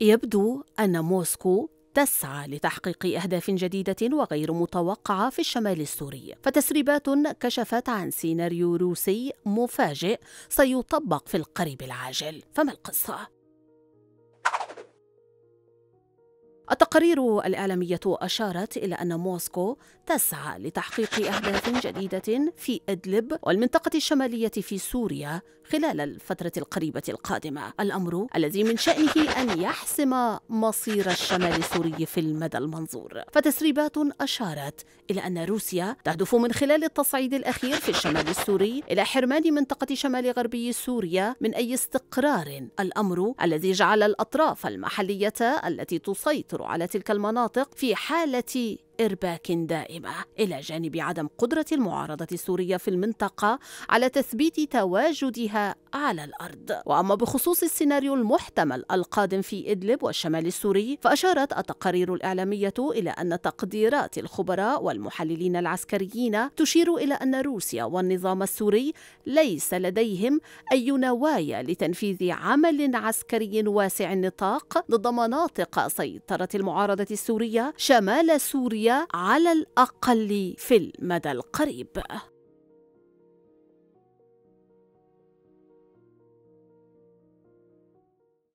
يبدو أن موسكو تسعى لتحقيق أهداف جديدة وغير متوقعة في الشمال السوري، فتسريبات كشفت عن سيناريو روسي مفاجئ سيطبق في القريب العاجل، فما القصة؟ التقارير الإعلامية أشارت إلى أن موسكو تسعى لتحقيق أهداف جديدة في إدلب والمنطقة الشمالية في سوريا خلال الفترة القريبة القادمة الأمر الذي من شأنه أن يحسم مصير الشمال السوري في المدى المنظور فتسريبات أشارت إلى أن روسيا تهدف من خلال التصعيد الأخير في الشمال السوري إلى حرمان منطقة شمال غربي سوريا من أي استقرار الأمر الذي جعل الأطراف المحلية التي تسيطر على تلك المناطق في حالة إرباك دائمة إلى جانب عدم قدرة المعارضة السورية في المنطقة على تثبيت تواجدها على الأرض وأما بخصوص السيناريو المحتمل القادم في إدلب والشمال السوري فأشارت التقارير الإعلامية إلى أن تقديرات الخبراء والمحللين العسكريين تشير إلى أن روسيا والنظام السوري ليس لديهم أي نوايا لتنفيذ عمل عسكري واسع النطاق ضد مناطق سيطرة المعارضة السورية شمال سوريا على الأقل في المدى القريب